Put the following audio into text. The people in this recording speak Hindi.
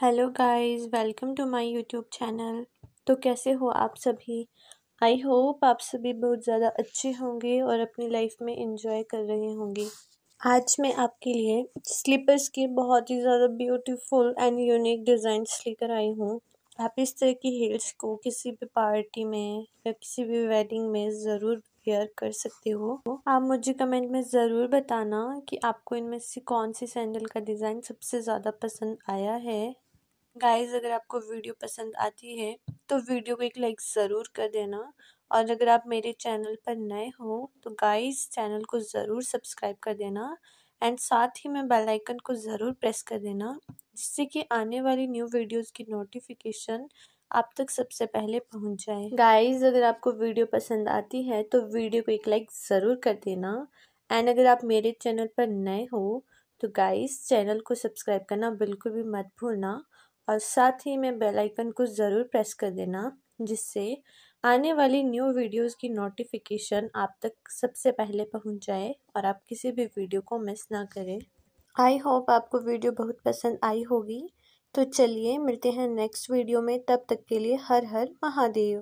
hello guys welcome to my YouTube channel तो कैसे हो आप सभी आई होप आप सभी बहुत ज़्यादा अच्छे होंगे और अपनी लाइफ में एंजॉय कर रहे होंगे आज मैं आपके लिए स्लीपर्स के बहुत ही ज़्यादा ब्यूटीफुल एंड यूनिक डिज़ाइंस लेकर आई हूँ आप इस तरह की हील्स को किसी भी पार्टी में या किसी भी वेडिंग में ज़रूर वेयर कर सकते हो आप मुझे कमेंट में ज़रूर बताना कि आपको इनमें से कौन सी सैंडल का डिज़ाइन सबसे ज़्यादा पसंद आया है गाइस अगर आपको वीडियो पसंद आती है तो वीडियो को एक लाइक ज़रूर कर देना और अगर आप मेरे चैनल पर नए हो तो गाइस चैनल को ज़रूर सब्सक्राइब कर देना एंड साथ ही में बेल आइकन को ज़रूर प्रेस कर देना जिससे कि आने वाली न्यू वीडियोस की नोटिफिकेशन आप तक सबसे पहले पहुंच जाए गाइस अगर आपको वीडियो पसंद आती है तो वीडियो को एक लाइक ज़रूर कर देना एंड अगर आप मेरे चैनल पर नए हो तो गाइस चैनल को सब्सक्राइब करना बिल्कुल भी मत भूलना और साथ ही मैं बेल आइकन को ज़रूर प्रेस कर देना जिससे आने वाली न्यू वीडियोस की नोटिफिकेशन आप तक सबसे पहले पहुंच जाए और आप किसी भी वीडियो को मिस ना करें आई होप आपको वीडियो बहुत पसंद आई होगी तो चलिए मिलते हैं नेक्स्ट वीडियो में तब तक के लिए हर हर महादेव